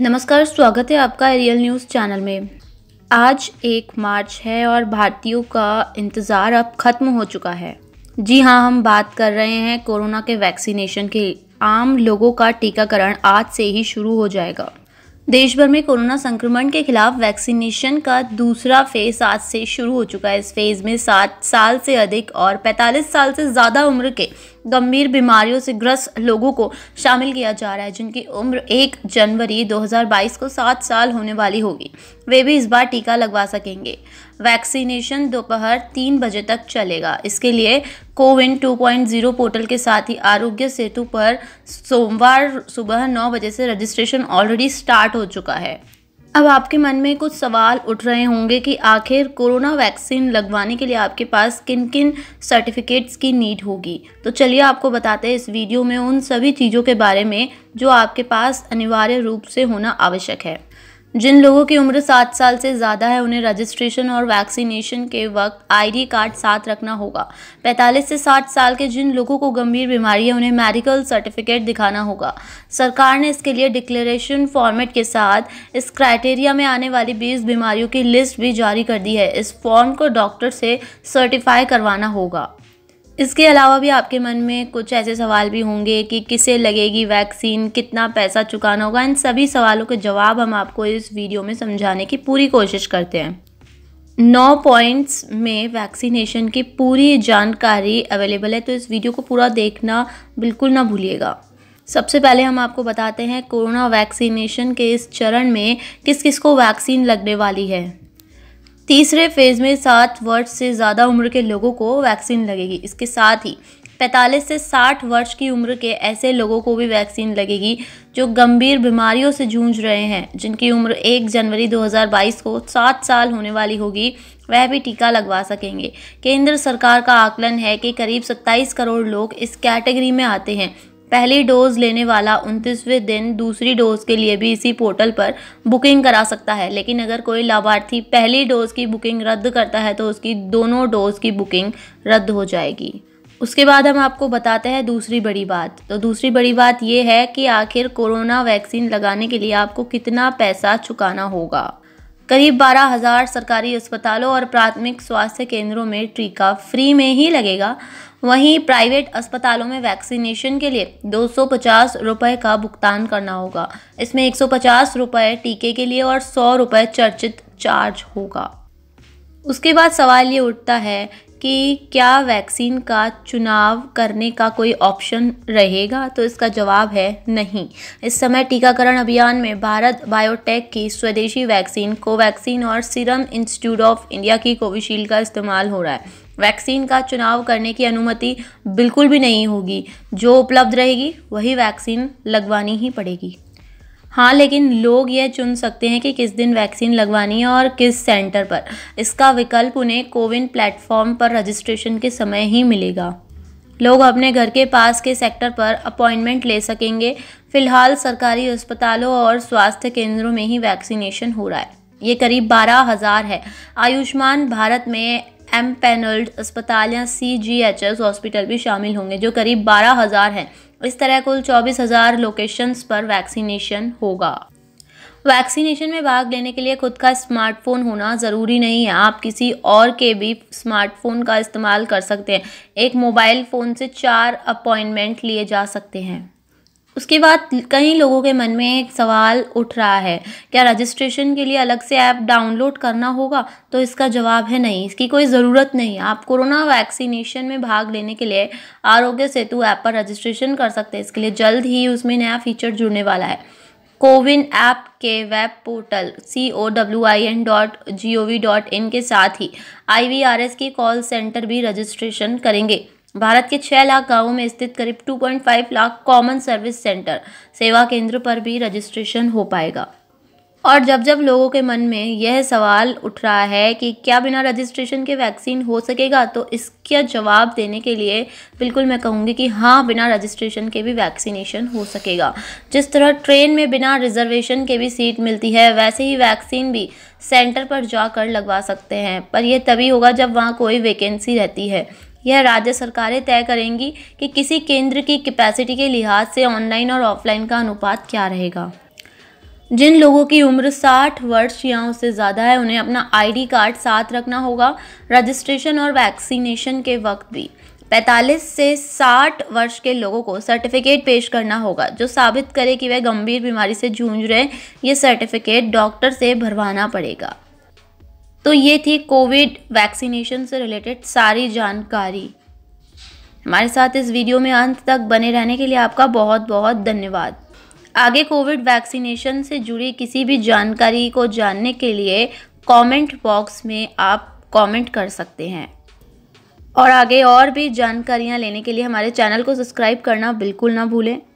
नमस्कार स्वागत है आपका रियल न्यूज़ चैनल में आज एक मार्च है और भारतीयों का इंतज़ार अब ख़त्म हो चुका है जी हाँ हम बात कर रहे हैं कोरोना के वैक्सीनेशन के आम लोगों का टीकाकरण आज से ही शुरू हो जाएगा देश भर में कोरोना संक्रमण के खिलाफ वैक्सीनेशन का दूसरा फेज आज से शुरू हो चुका है इस फेज़ में सात साल से अधिक और 45 साल से ज़्यादा उम्र के गंभीर बीमारियों से ग्रस्त लोगों को शामिल किया जा रहा है जिनकी उम्र 1 जनवरी 2022 को 7 साल होने वाली होगी वे भी इस बार टीका लगवा सकेंगे वैक्सीनेशन दोपहर तीन बजे तक चलेगा इसके लिए कोविन 2.0 पोर्टल के साथ ही आरोग्य सेतु पर सोमवार सुबह नौ बजे से रजिस्ट्रेशन ऑलरेडी स्टार्ट हो चुका है अब आपके मन में कुछ सवाल उठ रहे होंगे कि आखिर कोरोना वैक्सीन लगवाने के लिए आपके पास किन किन सर्टिफिकेट्स की नीड होगी तो चलिए आपको बताते हैं इस वीडियो में उन सभी चीज़ों के बारे में जो आपके पास अनिवार्य रूप से होना आवश्यक है जिन लोगों की उम्र सात साल से ज़्यादा है उन्हें रजिस्ट्रेशन और वैक्सीनेशन के वक्त आईडी कार्ड साथ रखना होगा पैंतालीस से साठ साल के जिन लोगों को गंभीर बीमारी है उन्हें मेडिकल सर्टिफिकेट दिखाना होगा सरकार ने इसके लिए डिक्लेरेशन फॉर्मेट के साथ इस क्राइटेरिया में आने वाली बीस बीमारियों की लिस्ट भी जारी कर दी है इस फॉर्म को डॉक्टर से सर्टिफाई करवाना होगा इसके अलावा भी आपके मन में कुछ ऐसे सवाल भी होंगे कि किसे लगेगी वैक्सीन कितना पैसा चुकाना होगा इन सभी सवालों के जवाब हम आपको इस वीडियो में समझाने की पूरी कोशिश करते हैं नौ पॉइंट्स में वैक्सीनेशन की पूरी जानकारी अवेलेबल है तो इस वीडियो को पूरा देखना बिल्कुल ना भूलिएगा सबसे पहले हम आपको बताते हैं कोरोना वैक्सीनेशन के इस चरण में किस किस को वैक्सीन लगने वाली है तीसरे फेज़ में सात वर्ष से ज़्यादा उम्र के लोगों को वैक्सीन लगेगी इसके साथ ही 45 से 60 वर्ष की उम्र के ऐसे लोगों को भी वैक्सीन लगेगी जो गंभीर बीमारियों से जूझ रहे हैं जिनकी उम्र 1 जनवरी 2022 को 7 साल होने वाली होगी वह भी टीका लगवा सकेंगे केंद्र सरकार का आकलन है कि करीब 27 करोड़ लोग इस कैटेगरी में आते हैं पहली डोज लेने वाला उनतीसवें दिन दूसरी डोज के लिए भी इसी पोर्टल पर बुकिंग करा सकता है लेकिन अगर कोई लाभार्थी पहली डोज की बुकिंग रद्द करता है तो उसकी दोनों डोज की बुकिंग रद्द हो जाएगी उसके बाद हम आपको बताते हैं दूसरी बड़ी बात तो दूसरी बड़ी बात यह है कि आखिर कोरोना वैक्सीन लगाने के लिए आपको कितना पैसा चुकाना होगा करीब बारह हज़ार सरकारी अस्पतालों और प्राथमिक स्वास्थ्य केंद्रों में टीका फ्री में ही लगेगा वहीं प्राइवेट अस्पतालों में वैक्सीनेशन के लिए दो रुपए का भुगतान करना होगा इसमें एक रुपए टीके के लिए और सौ रुपये चर्चित चार्ज होगा उसके बाद सवाल ये उठता है कि क्या वैक्सीन का चुनाव करने का कोई ऑप्शन रहेगा तो इसका जवाब है नहीं इस समय टीकाकरण अभियान में भारत बायोटेक की स्वदेशी वैक्सीन कोवैक्सीन और सीरम इंस्टीट्यूट ऑफ इंडिया की कोविशील्ड का इस्तेमाल हो रहा है वैक्सीन का चुनाव करने की अनुमति बिल्कुल भी नहीं होगी जो उपलब्ध रहेगी वही वैक्सीन लगवानी ही पड़ेगी हाँ लेकिन लोग यह चुन सकते हैं कि किस दिन वैक्सीन लगवानी है और किस सेंटर पर इसका विकल्प उन्हें कोविन प्लेटफॉर्म पर रजिस्ट्रेशन के समय ही मिलेगा लोग अपने घर के पास के सेक्टर पर अपॉइंटमेंट ले सकेंगे फिलहाल सरकारी अस्पतालों और स्वास्थ्य केंद्रों में ही वैक्सीनेशन हो रहा है ये करीब बारह हज़ार है आयुष्मान भारत में एम पेनल्ड अस्पताल या C G H S hospital भी शामिल होंगे जो करीब बारह हज़ार हैं इस तरह कुल चौबीस हज़ार लोकेशंस पर वैक्सीनेशन होगा वैक्सीनेशन में भाग लेने के लिए खुद का स्मार्टफोन होना ज़रूरी नहीं है आप किसी और के भी स्मार्टफोन का इस्तेमाल कर सकते हैं एक मोबाइल फ़ोन से चार अपॉइंटमेंट लिए जा सकते हैं उसके बाद कई लोगों के मन में एक सवाल उठ रहा है क्या रजिस्ट्रेशन के लिए अलग से ऐप डाउनलोड करना होगा तो इसका जवाब है नहीं इसकी कोई ज़रूरत नहीं आप कोरोना वैक्सीनेशन में भाग लेने के लिए आरोग्य सेतु ऐप पर रजिस्ट्रेशन कर सकते हैं इसके लिए जल्द ही उसमें नया फीचर जुड़ने वाला है कोविन ऐप के web portal C O W I N dot G O V dot in के साथ ही आई वी आर एस की कॉल सेंटर भी रजिस्ट्रेशन करेंगे भारत के 6 लाख गांवों में स्थित करीब 2.5 लाख कॉमन सर्विस सेंटर सेवा केंद्र पर भी रजिस्ट्रेशन हो पाएगा और जब जब लोगों के मन में यह सवाल उठ रहा है कि क्या बिना रजिस्ट्रेशन के वैक्सीन हो सकेगा तो इसका जवाब देने के लिए बिल्कुल मैं कहूँगी कि हाँ बिना रजिस्ट्रेशन के भी वैक्सीनेशन हो सकेगा जिस तरह ट्रेन में बिना रिजर्वेशन के भी सीट मिलती है वैसे ही वैक्सीन भी सेंटर पर जाकर लगवा सकते हैं पर यह तभी होगा जब वहाँ कोई वैकेंसी रहती है यह राज्य सरकारें तय करेंगी कि किसी केंद्र की कैपेसिटी के लिहाज से ऑनलाइन और ऑफलाइन का अनुपात क्या रहेगा जिन लोगों की उम्र 60 वर्ष या उससे ज़्यादा है उन्हें अपना आईडी कार्ड साथ रखना होगा रजिस्ट्रेशन और वैक्सीनेशन के वक्त भी 45 से 60 वर्ष के लोगों को सर्टिफिकेट पेश करना होगा जो साबित करे कि वह गंभीर बीमारी से जूझ रहे ये सर्टिफिकेट डॉक्टर से भरवाना पड़ेगा तो ये थी कोविड वैक्सीनेशन से रिलेटेड सारी जानकारी हमारे साथ इस वीडियो में अंत तक बने रहने के लिए आपका बहुत बहुत धन्यवाद आगे कोविड वैक्सीनेशन से जुड़ी किसी भी जानकारी को जानने के लिए कमेंट बॉक्स में आप कमेंट कर सकते हैं और आगे और भी जानकारियाँ लेने के लिए हमारे चैनल को सब्सक्राइब करना बिल्कुल ना भूलें